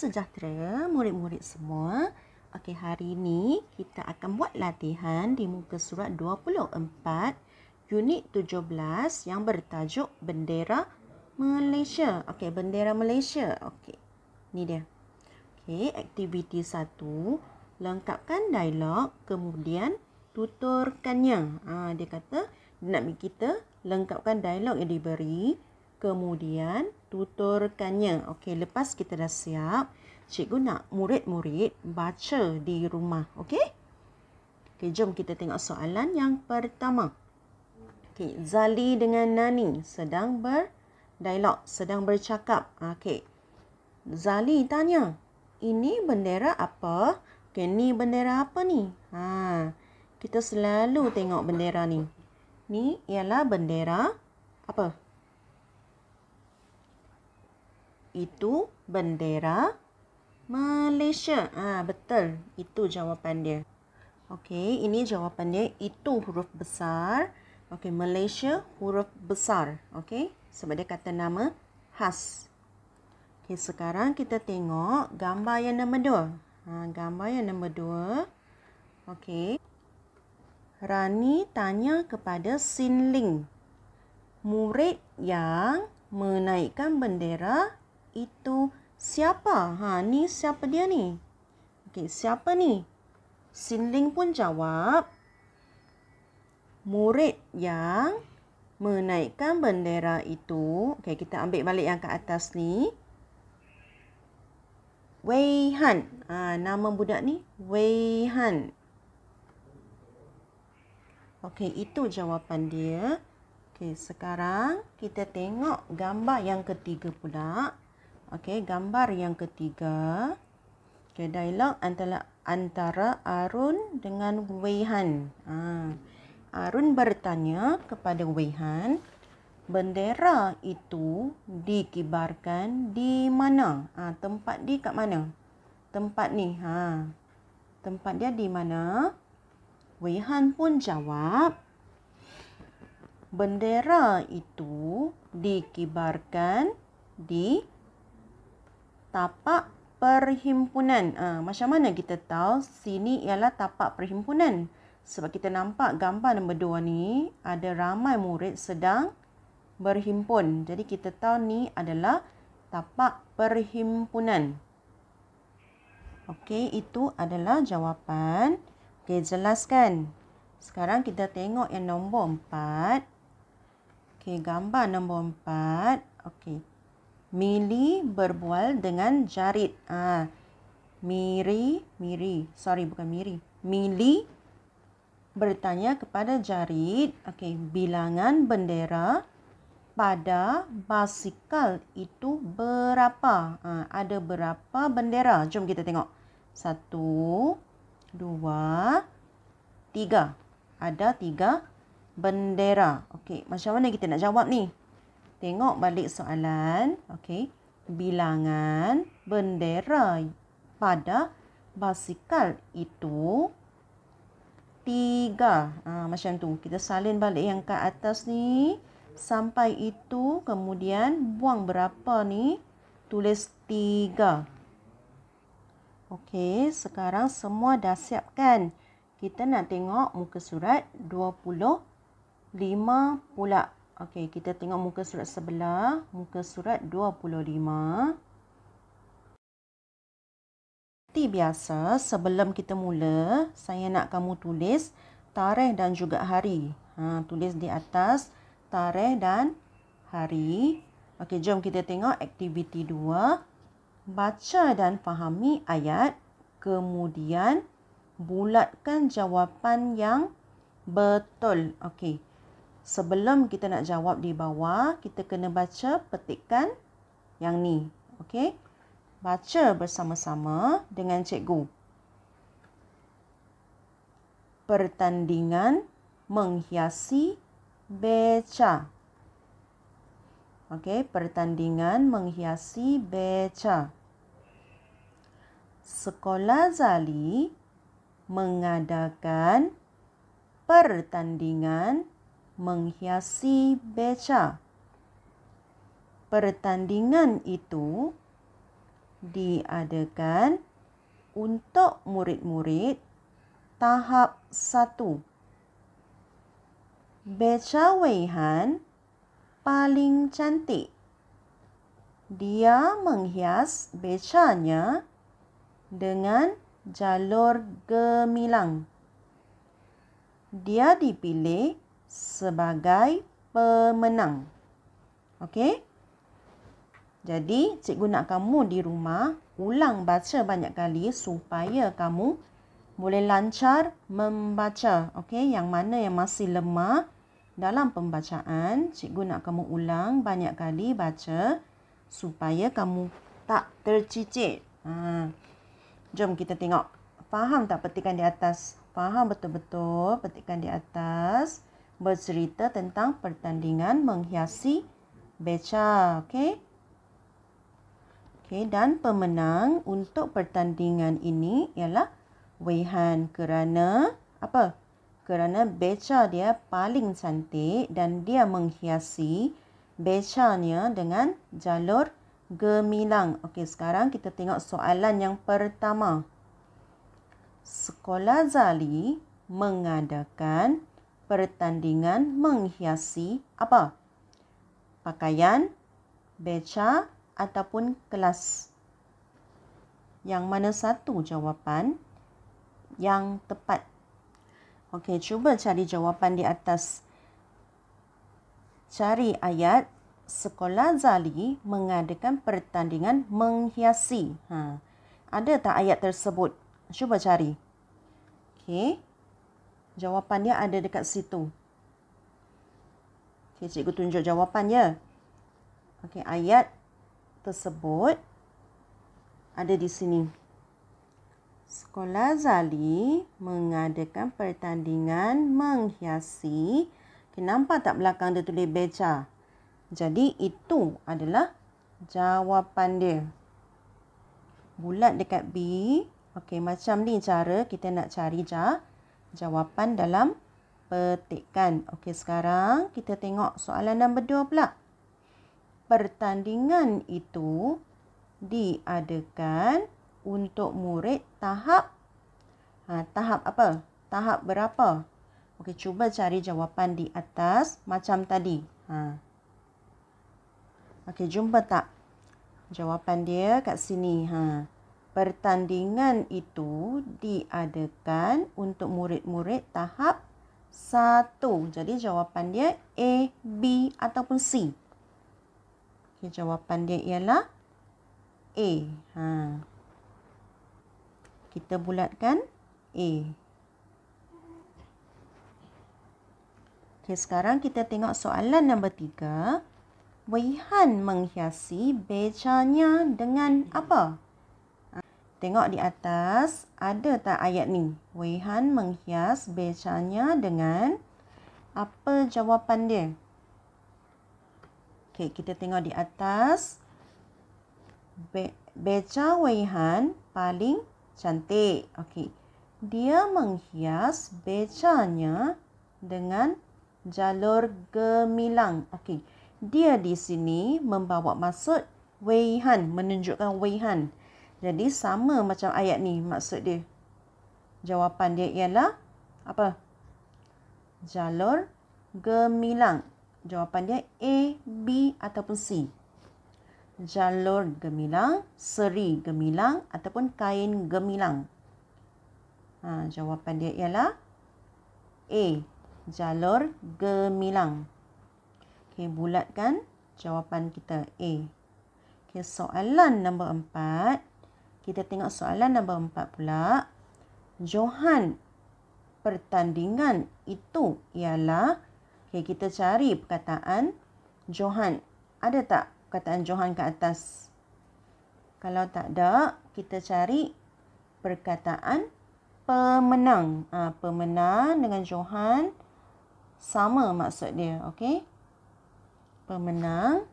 sejahtera murid-murid semua. Okey, hari ini kita akan buat latihan di muka surat 24 unit 17 yang bertajuk bendera Malaysia. Okey, bendera Malaysia. Okey. Ni dia. Okey, aktiviti satu lengkapkan dialog kemudian tuturkannya. Ah ha, dia kata nak kita lengkapkan dialog yang diberi kemudian tuturkannya. Okey, lepas kita dah siap, cikgu nak murid-murid baca di rumah. Okey? Okey, jom kita tengok soalan yang pertama. Okey, Zali dengan Nani sedang berdialog, sedang bercakap. Okey. Zali tanya, ini bendera apa? Okey, ni bendera apa ni? Ha, kita selalu tengok bendera ni. Ni ialah bendera apa? itu bendera Malaysia. Ah ha, betul, itu jawapan dia. Okey, ini jawapan dia itu huruf besar. Okey, Malaysia huruf besar. Okey, sebab dia kata nama khas. Okey, sekarang kita tengok gambar yang nombor dua. Ha, gambar yang nombor dua. Okey. Rani tanya kepada Sin Ling. Murid yang menaikkan bendera itu siapa? Ha, ni siapa dia ni? Okey, siapa ni? Xin Ling pun jawab, murid yang menaikkan bendera itu. Okey, kita ambil balik yang kat atas ni. Wei Han. Ha, nama budak ni Wei Han. Okey, itu jawapan dia. Okey, sekarang kita tengok gambar yang ketiga pula. Okey, gambar yang ketiga. Okey, dialog antara antara Arun dengan Weihan. Ha. Arun bertanya kepada Weihan, bendera itu dikibarkan di mana? Ha, tempat di kat mana? Tempat ni. Ha. Tempat dia di mana? Weihan pun jawab, bendera itu dikibarkan di tapak perhimpunan. Ha, macam mana kita tahu sini ialah tapak perhimpunan? Sebab kita nampak gambar nombor dua ni ada ramai murid sedang berhimpun. Jadi kita tahu ni adalah tapak perhimpunan. Okey, itu adalah jawapan. Okey, jelaskan. Sekarang kita tengok yang nombor empat. Okey, gambar nombor empat. Okey, Mili berbual dengan jarit. Ah, miri, miri. Sorry, bukan miri. Mili bertanya kepada jarit. Okay, bilangan bendera pada basikal itu berapa? Ha, ada berapa bendera? Jom kita tengok. Satu, dua, tiga. Ada tiga bendera. Okey, macam mana kita nak jawab ni? Tengok balik soalan. Okey. Bilangan bendera pada basikal itu tiga. Ha, macam tu. Kita salin balik yang kat atas ni. Sampai itu kemudian buang berapa ni. Tulis tiga. Okey. Sekarang semua dah siapkan. Kita nak tengok muka surat 25 pula. 25. Okey, kita tengok muka surat sebelah, muka surat 25. Seperti biasa, sebelum kita mula, saya nak kamu tulis tarikh dan juga hari. Ha, tulis di atas tarikh dan hari. Okey, jom kita tengok aktiviti 2. Baca dan fahami ayat, kemudian bulatkan jawapan yang betul. Okey sebelum kita nak jawab di bawah, kita kena baca petikan yang ni. Okey? Baca bersama-sama dengan cikgu. Pertandingan menghiasi beca. Okey, pertandingan menghiasi beca. Sekolah Zali mengadakan pertandingan menghiasi beca. Pertandingan itu diadakan untuk murid-murid tahap satu Beca Wei Han paling cantik. Dia menghias becanya dengan jalur gemilang. Dia dipilih sebagai pemenang. Okey? Jadi, cikgu nak kamu di rumah ulang baca banyak kali supaya kamu boleh lancar membaca. Okey, yang mana yang masih lemah dalam pembacaan, cikgu nak kamu ulang banyak kali baca supaya kamu tak tercicit. Ha. Jom kita tengok. Faham tak petikan di atas? Faham betul-betul petikan di atas bercerita tentang pertandingan menghiasi beca, okey? Okey, dan pemenang untuk pertandingan ini ialah Wei Han kerana apa? Kerana beca dia paling cantik dan dia menghiasi becanya dengan jalur gemilang. Okey, sekarang kita tengok soalan yang pertama. Sekolah Zali mengadakan pertandingan menghiasi apa? Pakaian, beca ataupun kelas. Yang mana satu jawapan yang tepat? Okey, cuba cari jawapan di atas. Cari ayat sekolah Zali mengadakan pertandingan menghiasi. Ha. Ada tak ayat tersebut? Cuba cari. Okey. Jawapannya ada dekat situ. Okey, cikgu tunjuk jawapannya. Okey, ayat tersebut ada di sini. Sekolah Zali mengadakan pertandingan menghiasi. Okey, nampak tak belakang dia tulis beca? Jadi, itu adalah jawapan dia. Bulat dekat B. Okey, macam ni cara kita nak cari jawapan jawapan dalam petikan. Okey, sekarang kita tengok soalan nombor dua pula. Pertandingan itu diadakan untuk murid tahap ha, tahap apa? Tahap berapa? Okey, cuba cari jawapan di atas macam tadi. Ha. Okey, jumpa tak? Jawapan dia kat sini. Haa. Pertandingan itu diadakan untuk murid-murid tahap 1. Jadi jawapan dia A, B ataupun C. Okay, jawapan dia ialah A. Ha. Kita bulatkan A. Okay, sekarang kita tengok soalan nombor 3. Weihan menghiasi becanya dengan apa? Apa? Tengok di atas ada tak ayat ni? Weihan menghias becanya dengan apa jawapan dia? Okey, kita tengok di atas. Be beca Weihan paling cantik. Okey. Dia menghias becanya dengan jalur gemilang. Okey. Dia di sini membawa maksud Weihan menunjukkan Weihan. Okey. Jadi sama macam ayat ni maksud dia. Jawapan dia ialah apa? Jalur gemilang. Jawapan dia A, B ataupun C. Jalur gemilang, seri gemilang ataupun kain gemilang. Ha, jawapan dia ialah A. Jalur gemilang. Okey, bulatkan jawapan kita A. Okey, soalan nombor empat. Kita tengok soalan nombor empat pula. Johan pertandingan itu ialah. Okay, kita cari perkataan Johan. Ada tak perkataan Johan ke atas? Kalau tak ada, kita cari perkataan pemenang. Ha, pemenang dengan Johan sama maksud dia. Okay? Pemenang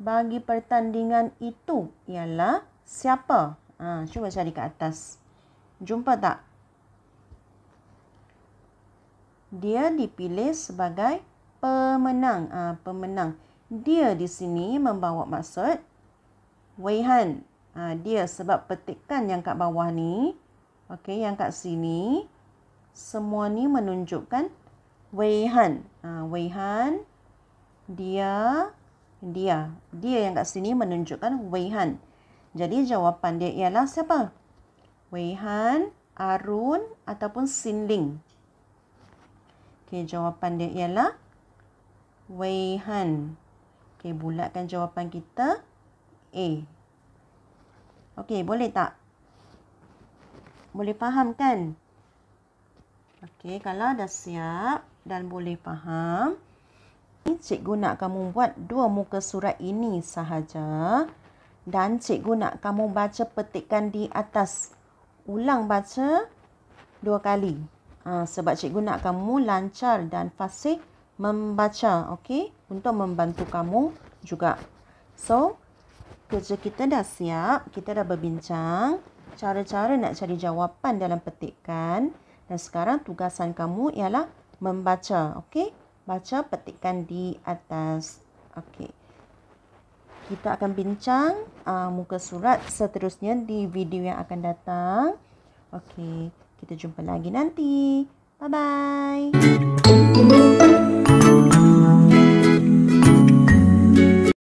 bagi pertandingan itu ialah siapa? Ha, cuba cari kat atas. Jumpa tak? Dia dipilih sebagai pemenang. Ha, pemenang. Dia di sini membawa maksud Wei Han. Ha, dia sebab petikan yang kat bawah ni. Okey, yang kat sini. Semua ni menunjukkan Wei Han. Ha, Wei Dia. Dia. Dia yang kat sini menunjukkan Wei Han. Jadi jawapan dia ialah siapa? Wei Han, Arun ataupun Sin Ling. Okey, jawapan dia ialah Wei Han. Okey, bulatkan jawapan kita A. Okey, boleh tak? Boleh faham kan? Okey, kalau dah siap dan boleh faham, ini cikgu nak kamu buat dua muka surat ini sahaja dan cikgu nak kamu baca petikan di atas. Ulang baca dua kali. Ha, sebab cikgu nak kamu lancar dan fasih membaca. Okey? Untuk membantu kamu juga. So, kerja kita dah siap. Kita dah berbincang. Cara-cara nak cari jawapan dalam petikan. Dan sekarang tugasan kamu ialah membaca. Okey? Baca petikan di atas. Okey kita akan bincang uh, muka surat seterusnya di video yang akan datang. Okey, kita jumpa lagi nanti. Bye bye.